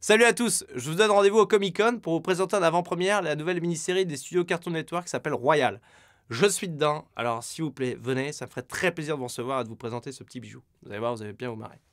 Salut à tous, je vous donne rendez-vous au Comic Con pour vous présenter en avant-première la nouvelle mini-série des studios Cartoon Network qui s'appelle Royal. Je suis dedans, alors s'il vous plaît, venez, ça me ferait très plaisir de vous recevoir et de vous présenter ce petit bijou. Vous allez voir, vous allez bien vous marrer.